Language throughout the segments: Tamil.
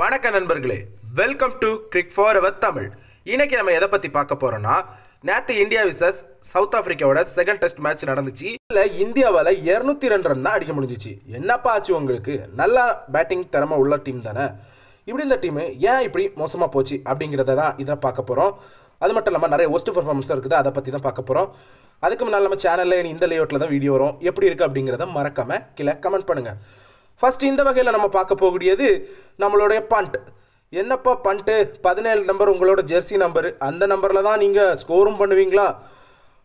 வணக்க நண்பர்களே welcome to cricket for our Tamil இன்னைக்கு நம்ம எதை பற்றி பார்க்க போறோம்னா நேற்று இந்தியா விசஸ் சவுத் ஆஃப்ரிக்காவோட செகண்ட் டெஸ்ட் மேட்ச் நடந்துச்சு இதில் இந்தியாவால் இரநூத்தி ரெண்டு ரன் தான் அடிக்க முடிஞ்சிச்சு என்னப்பா ஆச்சு உங்களுக்கு நல்லா பேட்டிங் திறமை உள்ள டீம் தானே இப்படி இந்த டீம் ஏன் இப்படி மோசமாக போச்சு அப்படிங்கிறத தான் இதை பார்க்க போகிறோம் அது மட்டும் இல்லாமல் நிறைய ஒஸ்ட் பர்ஃபார்மன்ஸ் இருக்குது அதை பற்றி தான் பார்க்க போகிறோம் அதுக்கு முன்னால் நம்ம சேனலில் இந்த லேஅவுட்டில் தான் வீடியோ வரும் எப்படி இருக்குது அப்படிங்கிறத மறக்காமல் கீழே கமெண்ட் பண்ணுங்கள் ஃபஸ்ட் இந்த வகையில் நம்ம பார்க்க போகக்கூடியது நம்மளுடைய பண்ட் என்னப்பா பண்ட்டு பதினேழு நம்பர் உங்களோட ஜெர்சி நம்பர் அந்த நம்பரில் தான் நீங்கள் ஸ்கோரும் பண்ணுவீங்களா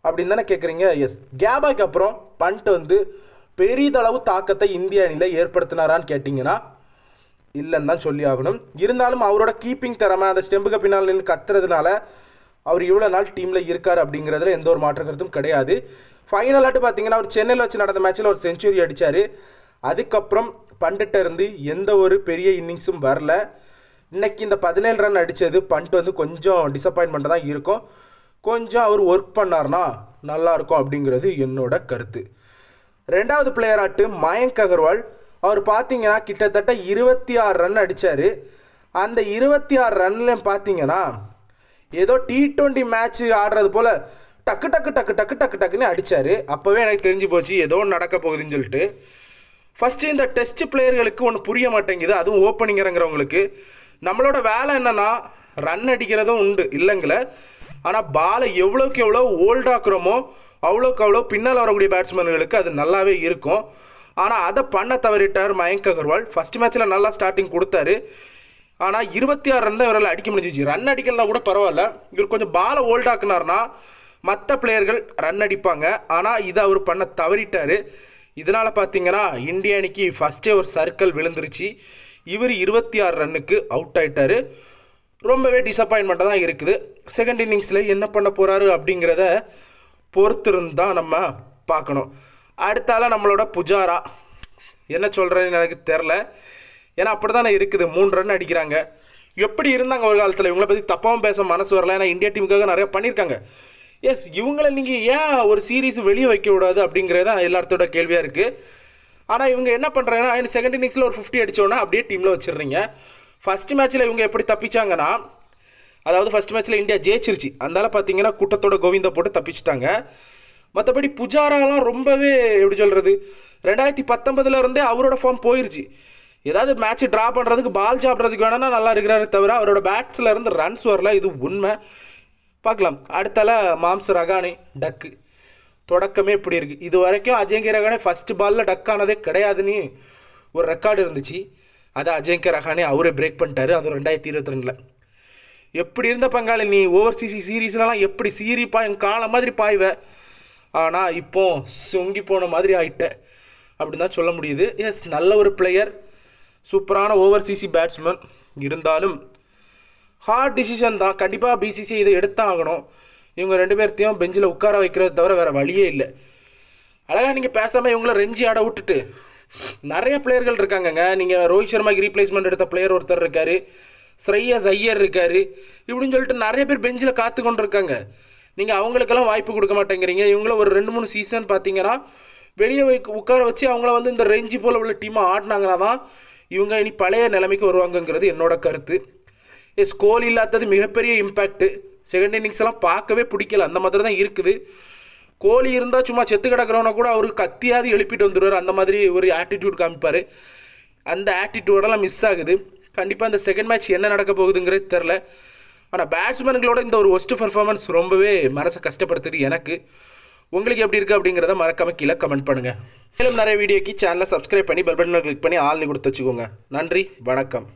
அப்படின்னு தானே கேட்குறீங்க எஸ் கேபாய்க்கு அப்புறம் பண்ட் வந்து பெரிதளவு தாக்கத்தை இந்திய அணியில் ஏற்படுத்தினாரான்னு கேட்டிங்கன்னா இல்லைன்னு தான் சொல்லி ஆகணும் இருந்தாலும் அவரோட கீப்பிங் திறமை அந்த ஸ்டெம்புக்கு பின்னால் நின்று கத்துறதுனால அவர் இவ்வளோ நாள் டீமில் இருக்கார் அப்படிங்கிறதுல எந்த ஒரு மாற்ற கருத்தும் கிடையாது ஃபைனலாட்டு பார்த்தீங்கன்னா அவர் சென்னையில் வச்சு நடந்த மேட்ச்சில் ஒரு செஞ்சுரி அடித்தார் அதுக்கப்புறம் பண்டிட்ட இருந்து எந்த ஒரு பெரிய இன்னிங்ஸும் வரல இன்றைக்கி இந்த பதினேழு ரன் அடித்தது பண்ட் வந்து கொஞ்சம் டிசப்பாயின்மெண்ட் தான் இருக்கும் கொஞ்சம் அவர் ஒர்க் பண்ணார்னா நல்லாயிருக்கும் அப்படிங்கிறது என்னோட கருத்து ரெண்டாவது பிளேயர் ஆட்டு மயங்க் அகர்வால் அவர் பார்த்தீங்கன்னா கிட்டத்தட்ட இருபத்தி ஆறு ரன் அடித்தார் அந்த இருபத்தி ஆறு ரன்லேயும் பார்த்தீங்கன்னா ஏதோ டி ட்வெண்ட்டி மேட்ச் ஆடுறது போல் டக்கு டக்கு டக்கு டக்கு டக்கு டக்குன்னு அடித்தார் அப்போவே எனக்கு தெரிஞ்சு போச்சு ஏதோ நடக்க போகுதுன்னு சொல்லிட்டு ஃபஸ்ட்டு இந்த டெஸ்ட் பிளேயர்களுக்கு ஒன்று புரிய மாட்டேங்குது அதுவும் ஓப்பனிங் இறங்குறவங்களுக்கு நம்மளோட வேலை என்னென்னா ரன் அடிக்கிறதும் உண்டு இல்லைங்கள ஆனால் பாலை எவ்வளோக்கு எவ்வளோ ஓல்டாக்குறோமோ அவ்வளோக்கு அவ்வளோ பின்னால் வரக்கூடிய பேட்ஸ்மேன்களுக்கு அது நல்லாவே இருக்கும் ஆனால் அதை பண்ண தவறிட்டார் மயங்க் அகர்வால் ஃபஸ்ட் மேட்ச்சில் நல்லா ஸ்டார்டிங் கொடுத்தாரு ஆனால் இருபத்தி ஆறு ரன் தான் இவரால் அடிக்க முடிஞ்சிச்சு ரன் அடிக்கலாம் கூட பரவாயில்ல இவர் கொஞ்சம் பாலை ஓல்டாக்குனார்னா மற்ற பிளேயர்கள் ரன் அடிப்பாங்க ஆனால் இதை அவர் பண்ண தவறிட்டார் இதனால் பார்த்தீங்கன்னா இந்திய அணிக்கு ஃபஸ்ட்டே ஒரு சர்க்கிள் விழுந்துருச்சு இவர் இருபத்தி ஆறு ரன்னுக்கு அவுட் ஆகிட்டார் ரொம்பவே டிசப்பாயின்மெண்ட்டாக தான் இருக்குது செகண்ட் இன்னிங்ஸில் என்ன பண்ண போகிறாரு அப்படிங்கிறத பொறுத்திருந்து தான் நம்ம பார்க்கணும் அடுத்தால நம்மளோட புஜாரா என்ன சொல்கிறேன்னு எனக்கு தெரில ஏன்னா அப்படி தானே இருக்குது மூணு ரன் அடிக்கிறாங்க எப்படி இருந்தாங்க ஒரு காலத்தில் இவங்களை பற்றி தப்பாகவும் பேச மனசு வரல ஏன்னா இந்தியா டீமுக்காக நிறையா பண்ணியிருக்காங்க எஸ் இவங்களை நீங்கள் ஏன் ஒரு சீரீஸ் வெளியே வைக்க விடாது அப்படிங்கிறது தான் எல்லாத்தோட கேள்வியாக இருக்குது ஆனால் இவங்க என்ன பண்ணுறாங்கன்னா செகண்ட் இன்னிங்ஸில் ஒரு ஃபிஃப்டி அடித்தோன்னா அப்படியே டீமில் வச்சிடுறீங்க ஃபஸ்ட் மேட்ச்சில் இவங்க எப்படி தப்பிச்சாங்கன்னா அதாவது ஃபஸ்ட் மேட்ச்சில் இந்தியா ஜெயிச்சிருச்சு அதனால் பார்த்தீங்கன்னா கூட்டத்தோட கோவிந்தா போட்டு தப்பிச்சிட்டாங்க மற்றபடி புஜாராலாம் ரொம்பவே எப்படி சொல்கிறது ரெண்டாயிரத்தி பத்தொம்பதுல இருந்தே அவரோட ஃபார்ம் போயிருச்சு ஏதாவது மேட்ச் ட்ரா பண்ணுறதுக்கு பால் சாப்பிட்றதுக்கு வேணால் நல்லா இருக்கிறாரு தவிர அவரோட பேட்ஸ்லேருந்து ரன்ஸ் வரல இது உண்மை பார்க்கலாம் அடுத்தால மாம்ஸ் ரகானே டக்கு தொடக்கமே இப்படி இருக்குது இது வரைக்கும் அஜயங்கிய ரகானே ஃபஸ்ட் பாலில் டக் ஆனதே கிடையாதுன்னு ஒரு ரெக்கார்டு இருந்துச்சு அதை அஜயங்கிய ரகானே அவரே பிரேக் பண்ணிட்டாரு அது ரெண்டாயிரத்தி இருபத்தி ரெண்டில் எப்படி இருந்த பங்காளி நீ ஓவர்சீஸ் சீரீஸ்லலாம் எப்படி சீரி பாய் காலை மாதிரி பாய்வ ஆனால் இப்போ சொங்கி போன மாதிரி ஆகிட்ட அப்படின்னு தான் சொல்ல முடியுது எஸ் நல்ல ஒரு பிளேயர் சூப்பரான ஓவர்சிசி பேட்ஸ்மேன் இருந்தாலும் ஹார்ட் டிசிஷன் தான் கண்டிப்பாக பிசிசி இதை எடுத்தாகணும் ஆகணும் இவங்க ரெண்டு பேர்த்தையும் பெஞ்சில் உட்கார வைக்கிறது தவிர வேறு வழியே இல்லை அழகாக நீங்கள் பேசாமல் இவங்கள ரெஞ்சி ஆட விட்டுட்டு நிறைய பிளேயர்கள் இருக்காங்கங்க நீங்கள் ரோஹித் சர்மாக்கு ரீப்ளேஸ்மெண்ட் எடுத்த பிளேயர் ஒருத்தர் இருக்கார் ஸ்ரெய்யஸ் ஐயர் இருக்கார் இப்படின்னு சொல்லிட்டு நிறைய பேர் பெஞ்சில் காத்து கொண்டு இருக்காங்க நீங்கள் அவங்களுக்கெல்லாம் வாய்ப்பு கொடுக்க மாட்டேங்கிறீங்க இவங்கள ஒரு ரெண்டு மூணு சீசன் பார்த்தீங்கன்னா வெளியே உட்கார வச்சு அவங்கள வந்து இந்த ரெஞ்சி போல் உள்ள டீமாக ஆடினாங்கன்னா தான் இவங்க இனி பழைய நிலைமைக்கு வருவாங்கங்கிறது என்னோட கருத்து ஸ்கோல் இல்லாதது மிகப்பெரிய இம்பேக்ட்டு செகண்ட் இன்னிங்ஸ் எல்லாம் பார்க்கவே பிடிக்கல அந்த மாதிரி தான் இருக்குது கோலி இருந்தால் சும்மா செத்து கிடக்கிறவனை கூட அவர் கத்தியாவது எழுப்பிட்டு வந்துடுவார் அந்த மாதிரி ஒரு ஆட்டிடியூட் காமிப்பார் அந்த ஆட்டிடியூடெல்லாம் மிஸ் ஆகுது கண்டிப்பாக அந்த செகண்ட் மேட்ச் என்ன நடக்க போகுதுங்கிறது தெரில ஆனால் பேட்ஸ்மேன்களோட இந்த ஒரு ஒஸ்ட் பர்ஃபார்மன்ஸ் ரொம்பவே மனசை கஷ்டப்படுத்துது எனக்கு உங்களுக்கு எப்படி இருக்குது அப்படிங்கிறத மறக்காம கீழே கமெண்ட் பண்ணுங்கள் மேலும் நிறைய வீடியோக்கு சேனலை சப்ஸ்கிரைப் பண்ணி பெல் பட்டனை கிளிக் பண்ணி ஆள்னு கொடுத்து வச்சுக்கோங்க நன்றி வணக்கம்